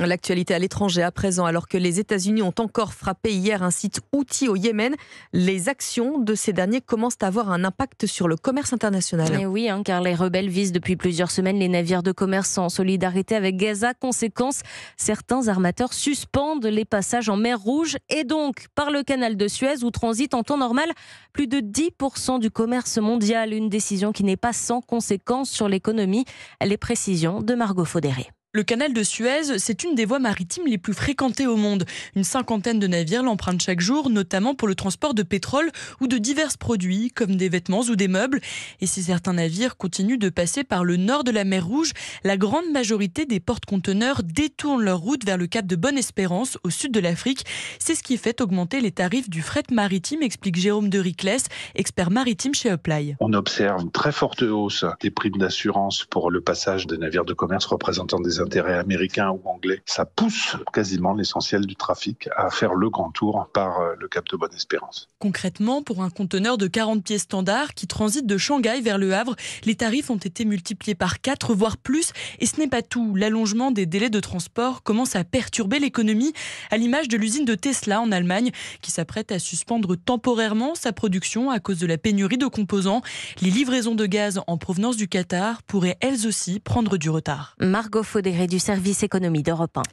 L'actualité à l'étranger à présent, alors que les États-Unis ont encore frappé hier un site outil au Yémen, les actions de ces derniers commencent à avoir un impact sur le commerce international. Et eh oui, hein, car les rebelles visent depuis plusieurs semaines les navires de commerce en solidarité avec Gaza. Conséquence, certains armateurs suspendent les passages en mer Rouge et donc par le canal de Suez où transite en temps normal plus de 10% du commerce mondial. Une décision qui n'est pas sans conséquence sur l'économie. Les précisions de Margot Faudéré. Le canal de Suez, c'est une des voies maritimes les plus fréquentées au monde. Une cinquantaine de navires l'empruntent chaque jour, notamment pour le transport de pétrole ou de divers produits, comme des vêtements ou des meubles. Et si certains navires continuent de passer par le nord de la mer Rouge, la grande majorité des porte-conteneurs détournent leur route vers le cap de Bonne-Espérance, au sud de l'Afrique. C'est ce qui fait augmenter les tarifs du fret maritime, explique Jérôme de expert maritime chez Uplay. On observe une très forte hausse des primes d'assurance pour le passage des navires de commerce représentant des intérêts américains ou anglais. Ça pousse quasiment l'essentiel du trafic à faire le grand tour par euh, le Cap de Bonne-Espérance. Concrètement, pour un conteneur de 40 pieds standard qui transite de Shanghai vers Le Havre, les tarifs ont été multipliés par 4, voire plus. Et ce n'est pas tout. L'allongement des délais de transport commence à perturber l'économie, à l'image de l'usine de Tesla en Allemagne, qui s'apprête à suspendre temporairement sa production à cause de la pénurie de composants. Les livraisons de gaz en provenance du Qatar pourraient elles aussi prendre du retard. Margot Faudet modérée du service économie d'Europe 1.